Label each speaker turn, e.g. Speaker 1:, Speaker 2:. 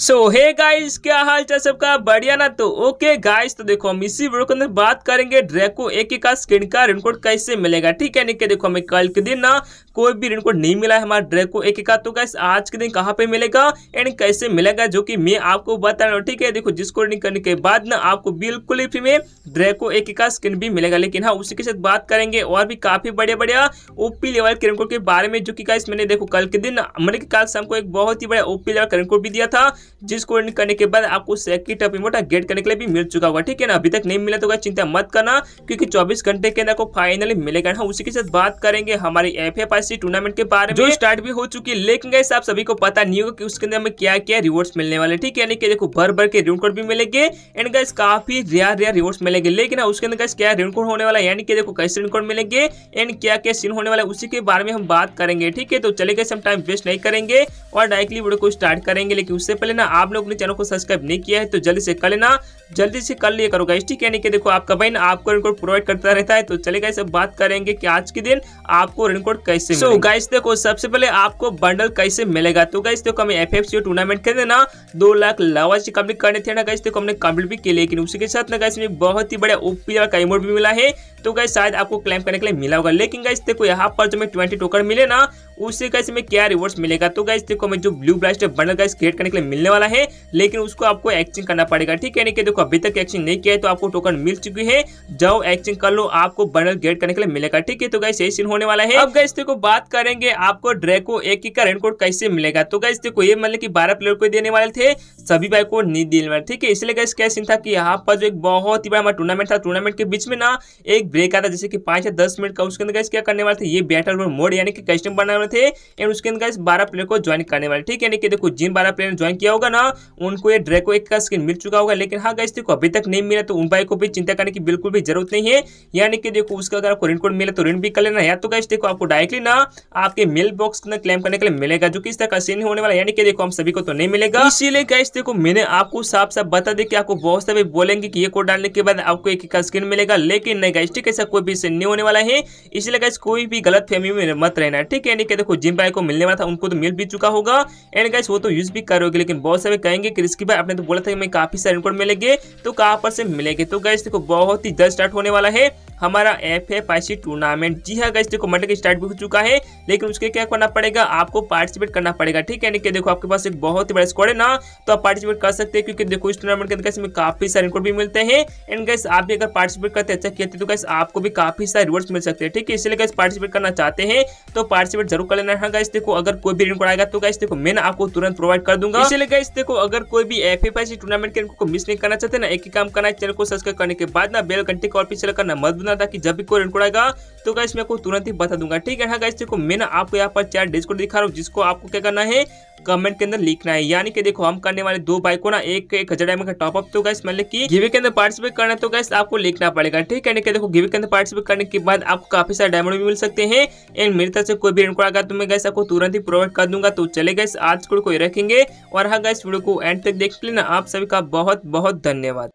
Speaker 1: सो hey guys क्या हाल चाल सबका बढ़िया ना तो ओके गाइस तो देखो हम इसी वीडियो के अंदर बात करेंगे ड्रेको एक का स्किन का रिनकोड कैसे मिलेगा ठीक है निके देखो हमें कल के दिन ना कोई भी रिनकोड नहीं मिला है हमारा ड्रेको एक का तो गाइस आज के दिन कहाँ पे मिलेगा एंड कैसे मिलेगा जो कि मैं आपको बता रहा हूँ ठीक है देखो जिसको रिन करने के बाद ना आपको बिल्कुल ही फ्री में ड्रेको एक का स्किन भी मिलेगा लेकिन हाँ उसी के साथ बात करेंगे और भी काफी बढ़िया बढ़िया ओपी लेवल के रिनकोड के बारे में जो कि गाइस मैंने देखो कल के दिन मैंने कल शाम को एक बहुत ही बड़ा ओपी लेवल का रिनकोड भी दिया था जिसको एंड करने के बाद आपको सेकंड टफ इमोट गेट करने के लिए भी मिल चुका होगा ठीक है ना अभी तक नहीं मिला तो चिंता मत करना क्योंकि 24 घंटे के अंदर आपको फाइनली मिलेगा हाँ उसी के साथ बात करेंगे हमारे एफ एफ टूर्नामेंट के बारे में जो स्टार्ट भी हो चुकी है लेकिन गैस आप सभी को पता नहीं होगा कि उसके अंदर हमें क्या क्या रिवॉर्ड्स मिलने वाले ठीक है यानी कि देखो भर भर के रिवॉर्ड कोड भी मिलेंगे एंड गाइस काफी रेयर रेयर रिवॉर्ड्स मिलेंगे लेकिन हाँ, उसके अंदर गैस क्या रिवॉर्ड कोड होने वाला है यानी कि देखो कैसे रिवॉर्ड कोड मिलेंगे एंड क्या क्या सीन होने वाला है उसी के बारे में हम बात करेंगे ठीक है तो चले गए हम टाइम वेस्ट नहीं करेंगे और डायरेक्टली वीडियो को स्टार्ट करेंगे लेकिन उससे पहले लेना आप लोग ने चैनल को सब्सक्राइब नहीं किया है तो जल्दी से कर लेना जल्दी से कर लिया करो गाइस ठीक है यानी कि देखो आपका बहन आपको रेनकोट प्रोवाइड करता रहता है तो चले गए बात करेंगे कि आज के दिन आपको रेनकोट कैसे सो so, गाइस देखो सबसे पहले आपको बंडल कैसे मिलेगा तो गाइस देखो हमें एफ एफ सी टूर्नामेंट खेलते ना दो लाख से कम्प्लीट करने थे ना गाइस देखो हमने कम्प्लीट भी किया लेकिन उसी के साथ ना गाइस हमें बहुत ही बड़ा ओपी वाला इमोट भी मिला है तो गाइस शायद आपको क्लेम करने के लिए मिला होगा लेकिन गाइस देखो यहाँ पर जो हमें ट्वेंटी टोकन मिले ना उससे कैसे में क्या रिवॉर्ड्स मिलेगा तो गैस देखो हमें जो blue blast bundle guys create करने के लिए मिलने वाला है लेकिन उसको आपको एक्सचेंज करना पड़ेगा ठीक है देखो अभी तक एक्सचेंज नहीं किया है तो आपको टोकन मिल चुकी है जाओ एक्सचेंज कर लो आपको बंडल गेट करने के लिए मिलेगा ठीक है तो गैस यही सीन होने वाला है अब गैस देखो बात करेंगे आपको ड्रेको एक ही का रेनकोट कैसे मिलेगा तो गैस देखो ये मतलब की बारह प्लेयर को देने वाले थे सभी भाई को नहीं देने वाले ठीक है इसलिए गैस क्या सीन था कि यहाँ पर जो एक बहुत ही बड़ा टूर्नामेंट था टूर्नामेंट के बीच में ना एक ब्रेक आता जैसे कि पांच या दस मिनट का उसके अंदर गैस क्या करने वाले थे ये बैटल मोड यानी कि कस्टम बनाने वाले थे एंड उसके अंदर इस बारह प्लेयर को ज्वाइन करने वाले ठीक है देखो जिन बारह प्लेयर ने ज्वाइन किया होगा ना उनको ये ड्रेको एक का स्किन मिल चुका होगा लेकिन हाँ गाइस देखो अभी तक नहीं मिला तो उन भाई को भी चिंता करने की बिल्कुल भी जरूरत नहीं है यानी कि देखो उसका अगर आपको रिन कोड मिला तो रिन भी कर लेना या तो गाइस देखो आपको डायरेक्टली ना आपके मेल बॉक्स क्लेम करने के लिए मिलेगा जो कि इस तरह का सीन होने वाला यानी कि देखो हम सभी को तो नहीं मिलेगा इसीलिए गाइस देखो मैंने आपको साफ साफ बता दी कि आपको बहुत सारे बोलेंगे कि ये कोड डालने के बाद आपको एक का स्किन मिलेगा लेकिन नहीं गाइस ठीक है ऐसा कोई भी सीन नहीं होने वाला है इसलिए गाइस कोई भी गलत फेमी में मत रहना ठीक है यानी के देखो जिम भाई को मिलने वाला था उनको तो मिल भी चुका होगा एंड गाइस वो तो यूज भी कर रहे लेकिन बहुत सारे कहेंगे कि रिस्की भाई आपने तो बोला था कि मैं काफी सारे रिकॉर्ड मिलेंगे तो कहां पर से मिलेंगे तो गाइस देखो बहुत ही जल्द स्टार्ट होने वाला है हमारा F F I C tournament जी हाँ गाइस देखो मंडे का स्टार्ट भी हो चुका है लेकिन उसके क्या करना पड़ेगा आपको पार्टिसिपेट करना पड़ेगा ठीक है यानी कि देखो आपके पास एक बहुत ही बड़ा स्कॉड है ना तो आप पार्टिसिपेट कर सकते हैं क्योंकि देखो इस टूर्नामेंट के अंदर इसमें काफी सारे रिकॉर्ड भी मिलते हैं एंड गैस आप भी अगर पार्टिसिपेट करते अच्छा खेलते तो गैस आपको भी काफी सारे रिवॉर्ड्स मिल सकते हैं ठीक है इसलिए गैस पार्टिसिपेट करना चाहते हैं तो पार्टिसिपेट जरूर कर लेना है हाँ देखो अगर कोई भी रिकॉर्ड आएगा तो गैस देखो मैं आपको तुरंत प्रोवाइड कर दूंगा इसलिए गैस देखो अगर कोई भी F F I C tournament के मिस नहीं करना चाहते ना एक ही काम करना है चैनल को सब्सक्राइब करने के बाद ना बेल घंटे का और पिछले करना मत करना कि जब भी कोई रिकॉर्ड आएगा तो गाइस मैं आपको तुरंत ही बता दूंगा ठीक है हाँ गाइस देखो मैंने आपको यहाँ पर चार डिस्कोड दिखा रहा हूँ जिसको आपको क्या करना है कमेंट के अंदर लिखना है यानी कि देखो हम करने वाले दो बाइक को ना एक एक हजार डायमंड का टॉपअप तो गैस मतलब की गिवे के अंदर पार्टिसिपेट करना है तो गैस आपको लिखना पड़ेगा ठीक है देखो गिवे के अंदर पार्टिसिपेट करने के बाद आपको काफी सारे डायमंड भी मिल सकते हैं एंड मेरी तरफ से कोई भी रिकॉर्ड आगा तो मैं गैस आपको तुरंत ही प्रोवाइड कर दूंगा तो चले गए आज को रखेंगे और हाँ गैस वीडियो को एंड तक देख लेना आप सभी का बहुत बहुत धन्यवाद